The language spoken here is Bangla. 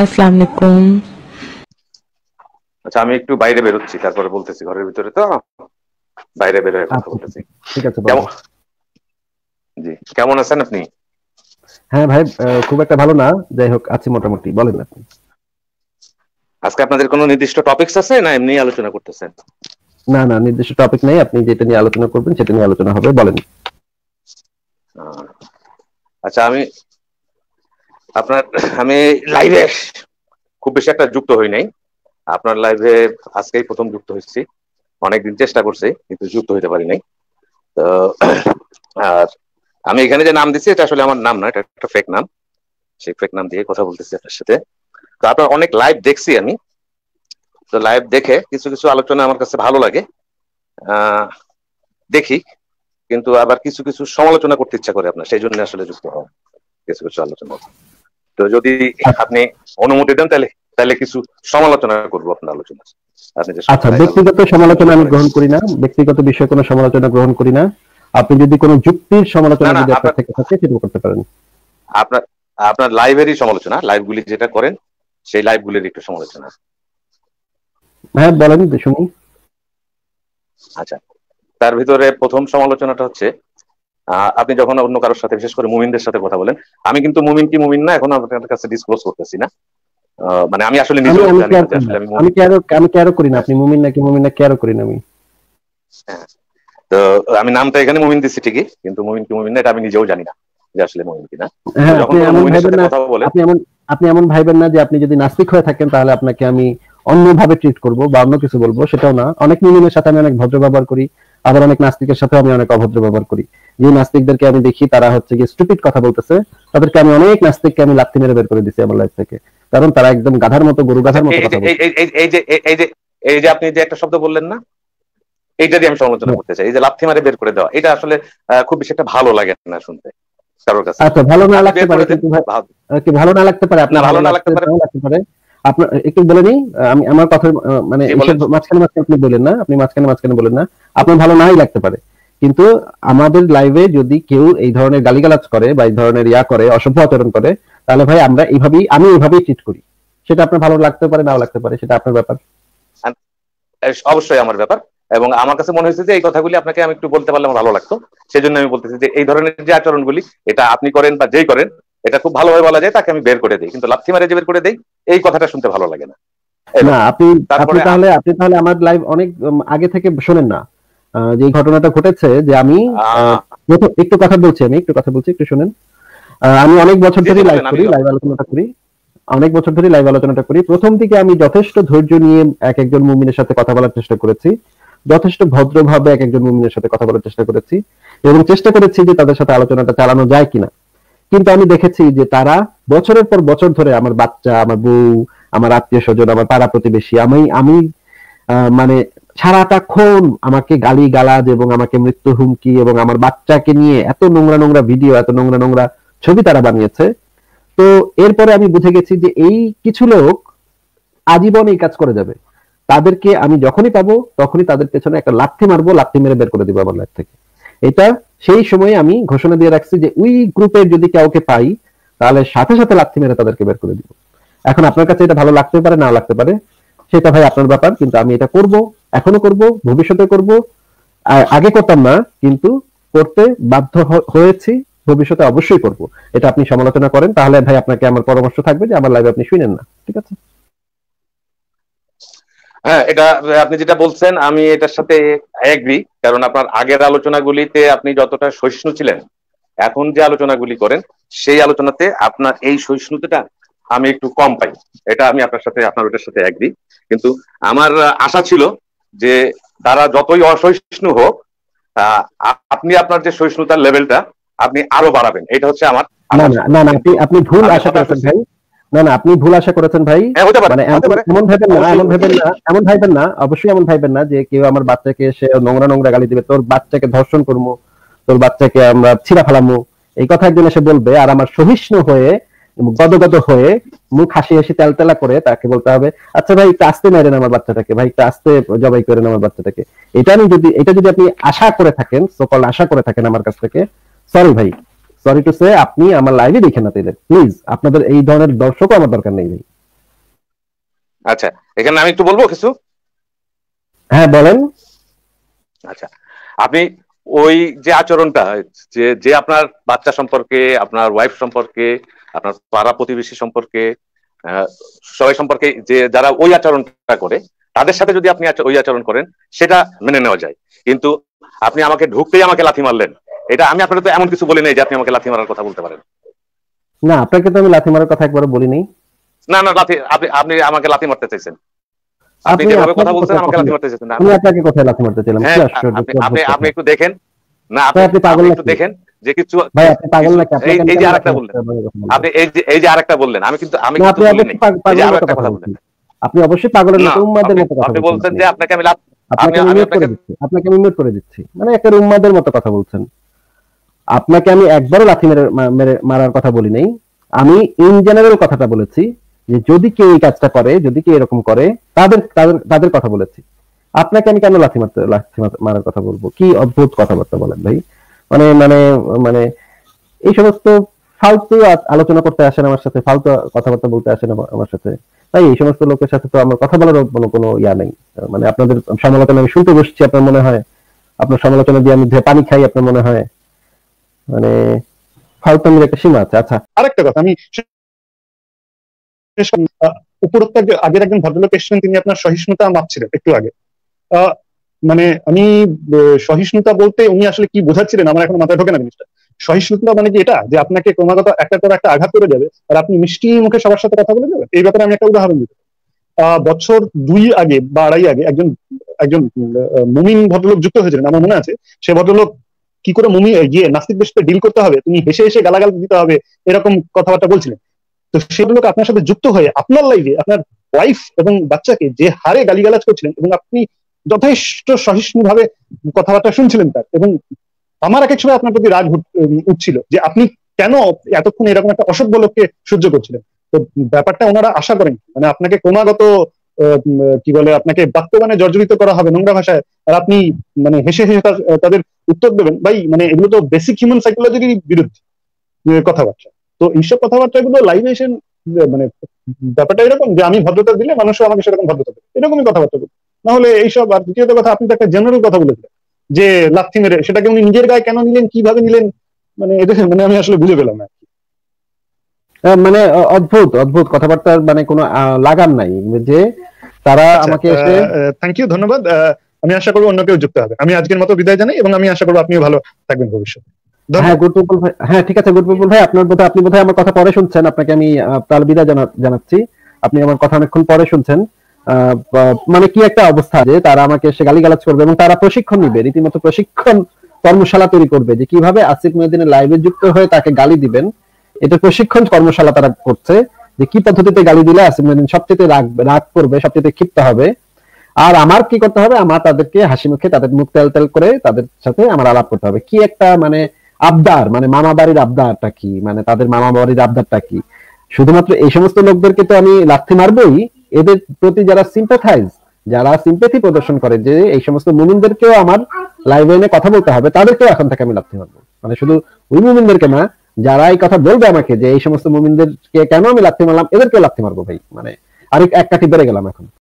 আসসালামু আলাইকুম আচ্ছা আমি একটু বাইরে বের হচ্ছি তারপরে বলতেছি ঘরের ভিতরে তো বাইরে বের হয়ে কথা আচ্ছা, বলতেছি ঠিক আছে জি কেমন আছেন আপনি হ্যাঁ ভাই খুব একটা ভালো না যাই হোক আছি মোটামুটি বলেন আপনি আজকে আপনাদের কোনো নির্দিষ্ট টপিকস আছে না এমনি আলোচনা করতেছেন না না নির্দিষ্ট টপিক নাই আপনি যেটা নিয়ে আলোচনা করবেন সেটা নিয়ে আলোচনা হবে বলেন আচ্ছা আমি আপনার আমি লাইভে খুব বেশি একটা যুক্ত হই নাই আপনার লাইভে আজকেই প্রথম যুক্ত হয়েছি অনেকদিন চেষ্টা করছি কিন্তু যুক্ত হইতে পারি নাই তো আর আমি এখানে যে নাম দিচ্ছি এটা আসলে আমার নাম না এটা একটা ফেক নাম সেই ফেক নাম দিয়ে কথা বলতেছি আপনার সাথে তো আপনার অনেক লাইভ দেখছি আমি তো লাইভ দেখে কিছু কিছু আলোচনা আমার কাছে ভালো লাগে দেখি কিন্তু আবার কিছু কিছু সমালোচনা করতে ইচ্ছা করে আপনার সেই জন্য আসলে যুক্ত হওয়া কিছু কিছু আলোচনা তো যদি আপনি অনুমতি দেন তাহলে তাহলে কিছু সমালোচনা করবো আপনার আলোচনা আচ্ছা ব্যক্তিগত সমালোচনা আমি গ্রহণ করি না ব্যক্তিগত বিষয়ে কোনো সমালোচনা গ্রহণ করি না আপনি যদি কোনো যুক্তির সমালোচনা যদি আপনার থেকে থাকে সেটা করতে পারেন আপনার আপনার লাইভেরই সমালোচনা যেটা করেন সেই গুলির একটু সমালোচনা হ্যাঁ বলেন শুনি আচ্ছা তার ভিতরে প্রথম সমালোচনাটা হচ্ছে আপনি যখন অন্য কারোর সাথে বিশেষ করে মুমিনদের সাথে কথা বলেন আমি কিন্তু মুমিন কি মুমিন না এখন আপনার কাছে ডিসক্লোজ করতেছি না মানে আমি আসলে নিজে আমি কেয়ার আমি কেয়ার করি না আপনি মুমিন নাকি মুমিন না কেয়ার করি না আমি হ্যাঁ। তো আমি নামটা এখানে মুমিন দিছি ঠিকই কিন্তু মুমিন কি মুমিন না এটা আমি নিজেও জানি না যে আসলে মুমিন কি হ্যাঁ, না আপনি কিনা আপনি এমন আপনি এমন ভাইবেন না যে আপনি যদি নাস্তিক হয়ে থাকেন তাহলে আপনাকে আমি অন্যভাবে ট্রিট করব বা অন্য কিছু বলবো সেটাও না অনেক মুমিনের সাথে আমি অনেক ভদ্র ব্যবহার করি আবার অনেক নাস্তিকের সাথে আমি অনেক অভদ্র ব্যবহার করি যে নাস্তিকদেরকে আমি দেখি তারা হচ্ছে গিয়ে স্টুপিড কথা বলতেছে তাদেরকে আমি অনেক নাস্তিককে আমি লাথি মেরে বের করে দিছি আমার লাইফ থেকে কারণ তারা একদম গাধার মতো গরু গাধার মতো কথা বলে এই যে এই যে এই যে আপনি যে একটা শব্দ বললেন না এইটা দিয়ে আমি সমালোচনা হ্যাঁ। করতে চাই এই যে লাথি মেরে বের করে দেওয়া এটা আসলে খুব বেশি একটা ভালো লাগে না শুনতে কারোর কাছে আচ্ছা ভালো না লাগতে পারে কিন্তু ভালো না লাগতে পারে আপনার ভালো না লাগতে পারে লাগতে পারে আপনার একটু বলে নিই আমি আমার কথা মানে মাঝখানে মাঝখানে আপনি বলেন না আপনি মাঝখানে মাঝখানে বলেন না আপনার ভালো নাই লাগতে পারে কিন্তু আমাদের লাইভে যদি কেউ এই ধরনের গালিগালাজ করে বা এই ধরনের ইয়া করে অসভ্য আচরণ করে তাহলে ভাই আমরা এইভাবেই আমি এইভাবেই চিট করি সেটা আপনার ভালো লাগতে পারে নাও লাগতে পারে সেটা আপনার ব্যাপার অবশ্যই আমার ব্যাপার এবং আমার কাছে মনে হয়েছে যে এই কথাগুলি আপনাকে আমি একটু বলতে পারলে আমার ভালো লাগতো সেই জন্য আমি বলতেছি যে এই ধরনের যে আচরণগুলি এটা আপনি করেন বা যেই করেন এটা খুব ভালোভাবে বলা যায় তাকে আমি বের করে দিই কিন্তু লাথি মারে যে বের করে দেই এই কথাটা শুনতে ভালো লাগে না না আপনি তাহলে আপনি তাহলে আমার লাইভ অনেক আগে থেকে শোনেন না যে ঘটনাটা ঘটেছে যে আমি একটু কথা বলছি আমি একটু কথা বলছি একটু শুনেন আমি অনেক বছর ধরে লাইভ করি লাইভ আলোচনাটা করি অনেক বছর ধরে লাইভ আলোচনাটা করি প্রথম থেকে আমি যথেষ্ট ধৈর্য নিয়ে এক একজন মুমিনের সাথে কথা বলার চেষ্টা করেছি যথেষ্ট ভদ্রভাবে এক একজন মুমিনের সাথে কথা বলার চেষ্টা করেছি এবং চেষ্টা করেছি যে তাদের সাথে আলোচনাটা চালানো যায় কিনা কিন্তু আমি দেখেছি যে তারা বছরের পর বছর ধরে আমার বাচ্চা আমার বউ আমার আত্মীয় স্বজন আমার পাড়া প্রতিবেশী আমি আমি মানে খুন আমাকে গালি গালাজ এবং আমাকে মৃত্যু হুমকি এবং আমার বাচ্চাকে নিয়ে এত নোংরা নোংরা ভিডিও এত নোংরা নোংরা ছবি তারা বানিয়েছে তো এরপরে আমি বুঝে গেছি যে এই কিছু লোক আজীবন এই কাজ করে যাবে তাদেরকে আমি যখনই পাবো তখনই তাদের পেছনে একটা লাথি মারবো লাথি মেরে বের করে দিব আমার লাইফ থেকে এটা সেই সময়ে আমি ঘোষণা দিয়ে রাখছি যে ওই গ্রুপের যদি কাউকে পাই তাহলে সাথে সাথে লাথি মেরে তাদেরকে বের করে দিব এখন আপনার কাছে এটা ভালো লাগতে পারে না লাগতে পারে সেটা ভাই আপনার ব্যাপার কিন্তু আমি এটা করব এখনো করব ভবিষ্যতে করব আগে করতাম না কিন্তু করতে বাধ্য হয়েছি ভবিষ্যতে অবশ্যই করব এটা আপনি সমালোচনা করেন তাহলে ভাই আপনাকে আমার পরামর্শ থাকবে যে আমার লাইভে আপনি শুনেন না ঠিক আছে হ্যাঁ এটা আপনি যেটা বলছেন আমি এটার সাথে অ্যাগ্রি কারণ আপনার আগের আলোচনাগুলিতে আপনি যতটা সহিষ্ণু ছিলেন এখন যে আলোচনাগুলি করেন সেই আলোচনাতে আপনার এই সহিষ্ণুতাটা আমি একটু কম পাই এটা আমি আপনার সাথে আপনার ওটার সাথে অ্যাগ্রি কিন্তু আমার আশা ছিল যে তারা যতই অসহিষ্ণু হোক আপনি আপনার যে সহিষ্ণুতার লেভেলটা আপনি আরো বাড়াবেন এটা হচ্ছে আমার না না আপনি আপনি ভুল আশা করছেন ভাই না না আপনি ভুল আশা করেছেন ভাই হ্যাঁ, মানে এমন ভাবেন না এমন ভাবেন না এমন ভাবেন না অবশ্যই এমন ভাবেন না যে কেউ আমার বাচ্চাকে এসে নোংরা নোংরা গালি দিবে তোর বাচ্চাকে ধর্ষণ করবো তোর বাচ্চাকে আমরা ছিঁড়া ফেলামো এই কথা একজন এসে বলবে আর আমার সহিষ্ণু হয়ে গদগদ হয়ে মুখ হাসি হাসি তেলতেলা করে তাকে বলতে হবে আচ্ছা ভাই একটু আসতে মারেন আমার বাচ্চাটাকে ভাই একটু আসতে জবাই করেন আমার বাচ্চাটাকে এটা আমি যদি এটা যদি আপনি আশা করে থাকেন সকল আশা করে থাকেন আমার কাছ থেকে সরি ভাই সরি টু সে আপনি আমার লাইভে দেখে না তাইলে প্লিজ আপনাদের এই ধরনের দর্শকও আমার দরকার নেই ভাই আচ্ছা এখানে আমি একটু বলবো কিছু হ্যাঁ বলেন আচ্ছা আপনি ওই যে আচরণটা যে যে আপনার বাচ্চা সম্পর্কে আপনার ওয়াইফ সম্পর্কে আপনার পাড়া প্রতিবেশী সম্পর্কে সবাই সম্পর্কে যে যারা ওই আচরণটা করে তাদের সাথে যদি আপনি ওই আচরণ করেন সেটা মেনে নেওয়া যায় কিন্তু আপনি আমাকে ঢুকতেই আমাকে লাথি মারলেন এটা আমি আপনাকে তো এমন কিছু বলি নাই যে আপনি আমাকে লাথি মারার কথা বলতে পারেন না আপনাকে তো আমি লাথি মারার কথা একবার বলি নাই না না লাথি আপনি আপনি আমাকে লাথি মারতে চাইছেন আপনি যেভাবে কথা বলছেন আমাকে লাথি মারতে চাইছেন আমি আপনাকে কথা লাথি মারতে চাইলাম হ্যাঁ, আপনি আপনি একটু দেখেন না আপনি আপনি পাগল একটু দেখেন যে কিছু ভাই আপনি পাগল নাকি আপনি এই যে আরেকটা বললেন আপনি এই যে এই যে আরেকটা বললেন আমি কিন্তু আমি কিন্তু বলি নাই এই আরেকটা কথা বললেন আপনি অবশ্যই পাগলের মতো উম্মাদের মতো কথা বলছেন আপনি বলছেন যে আপনাকে আমি লাথি আপনাকে আমি মিউট করে দিচ্ছি আপনাকে আমি মিউট করে দিচ্ছি মানে একটা উম্মাদের মতো কথা বলছেন আপনাকে আমি একবারও লাথি মেরে মারার কথা বলি নাই আমি ইন জেনারেল কথাটা বলেছি যে যদি কেউ এই কাজটা করে যদি কেউ এরকম করে তাদের তাদের তাদের কথা বলেছি আপনাকে আমি কেন লাথি মারতে লাথি মারার কথা বলবো কি অদ্ভুত কথাবার্তা বলেন ভাই মানে মানে মানে এই সমস্ত ফালতু আলোচনা করতে আসেন আমার সাথে ফালতু কথাবার্তা বলতে আসেন আমার সাথে তাই এই সমস্ত লোকের সাথে তো আমার কথা বলার কোনো ইয়া নেই মানে আপনাদের সমালোচনা আমি শুনতে বসছি আপনার মনে হয় আপনার সমালোচনা দিয়ে আমি পানি খাই আপনার মনে হয় মানে ফালতামির একটা সীমা আছে আচ্ছা আরেকটা কথা আমি উপরোক্ত আগের একজন ভদ্রলোক এসেছিলেন তিনি আপনার সহিষ্ণুতা মাপছিলেন একটু আগে মানে আমি সহিষ্ণুতা বলতে উনি আসলে কি বোঝাচ্ছিলেন আমার এখন মাথায় ঢোকে না জিনিসটা সহিষ্ণুতা মানে কি এটা যে আপনাকে ক্রমাগত একটা পর একটা আঘাত করে যাবে আর আপনি মিষ্টি মুখে সবার সাথে কথা বলে যাবে এই ব্যাপারে আমি একটা উদাহরণ দিতে বছর দুই আগে বা আড়াই আগে একজন একজন মুমিন ভদ্রলোক যুক্ত হয়েছিলেন আমার মনে আছে সে ভদ্রলোক কি করে মুমি ইয়ে নাস্তিকদেশকে ডিল করতে হবে তুমি হেসে হেসে গালাগাল দিতে হবে এরকম কথাবার্তা বলছিলেন তো সেগুলোকে আপনার সাথে যুক্ত হয়ে আপনার লাইফে আপনার ওয়াইফ এবং বাচ্চাকে যে হারে গালিগালাজ করছিলেন এবং আপনি যথেষ্ট সহিষ্ণু ভাবে কথাবার্তা শুনছিলেন তার এবং আমার এক এক সময় আপনার প্রতি রাগ উঠছিল যে আপনি কেন এতক্ষণ এরকম একটা অসভ্য লোককে সহ্য করছিলেন তো ব্যাপারটা ওনারা আশা করেন মানে আপনাকে ক্রমাগত কি বলে আপনাকে বাক্যবানে জর্জরিত করা হবে নোংরা ভাষায় আর আপনি মানে হেসে হেসে তাদের উত্তর দেবেন ভাই মানে এগুলো তো বেসিক হিউম্যান সাইকোলজির বিরুদ্ধে কথাবার্তা তো এইসব কথাবার্তা গুলো লাইভে এসে মানে ব্যাপারটা এরকম যে আমি ভদ্রতা দিলে মানুষও আমাকে সেরকম ভদ্রতা দেবে এরকমই কথাবার্তা বলি নাহলে এইসব আর দ্বিতীয়ত কথা আপনি তো একটা জেনারেল কথা বলেছিলেন যে লাথি মেরে সেটাকে উনি নিজের গায়ে কেন নিলেন কিভাবে নিলেন মানে এটা মানে আমি আসলে বুঝে পেলাম না মানে অদ্ভুত অদ্ভুত কথাবার্তার মানে কোনো লাগাম নাই যে তারা আচ্ছা, আমাকে এসে থ্যাংক ইউ ধন্যবাদ আমি আশা করবো অন্য কেউ যুক্ত হবে আমি আজকের মতো বিদায় জানাই এবং আমি আশা করবো আপনিও ভালো থাকবেন ভবিষ্যতে হ্যাঁ, হ্যাঁ ঠিক আছে গুড ভাই আপনার বোধহয় আপনি বোধহয় আমার কথা পরে শুনছেন আপনাকে আমি তার বিদায় জানাচ্ছি আপনি আমার কথা অনেকক্ষণ পরে শুনছেন মানে কি একটা অবস্থা যে তারা আমাকে এসে গালি গালাজ করবে এবং তারা প্রশিক্ষণ নিবে রীতিমতো প্রশিক্ষণ কর্মশালা তৈরি করবে যে কিভাবে আসিফ মহিউদ্দিনের লাইভে যুক্ত হয়ে তাকে গালি দিবেন এটা প্রশিক্ষণ কর্মশালা তারা করছে যে কি পদ্ধতিতে গালি দিলে আসিফ সবচেয়ে রাগ রাগ করবে সবচেয়ে ক্ষিপ্ত হবে আর আমার কি করতে হবে আমার তাদেরকে হাসি মুখে তাদের মুখ তেল তেল করে তাদের সাথে আমার আলাপ করতে হবে কি একটা মানে আবদার মানে মামা বাড়ির আবদারটা কি মানে তাদের মামা বাড়ির আবদারটা কি শুধুমাত্র এই সমস্ত লোকদেরকে তো আমি লাথি মারবই এদের প্রতি যারা সিম্পাথাইজ যারা সিম্পেথি প্রদর্শন করে যে এই সমস্ত মুমিনদেরকেও আমার লাইব্রেরিনে কথা বলতে হবে তাদেরকেও এখন থেকে আমি লাথি মারবো মানে শুধু ওই মুমিনদেরকে না যারা এই কথা বলবে আমাকে যে এই সমস্ত মুমিনদেরকে কেন আমি লাথি মারলাম এদেরকে লাথি মারবো ভাই মানে আরেক এক কাঠি বেড়ে গেলাম এখন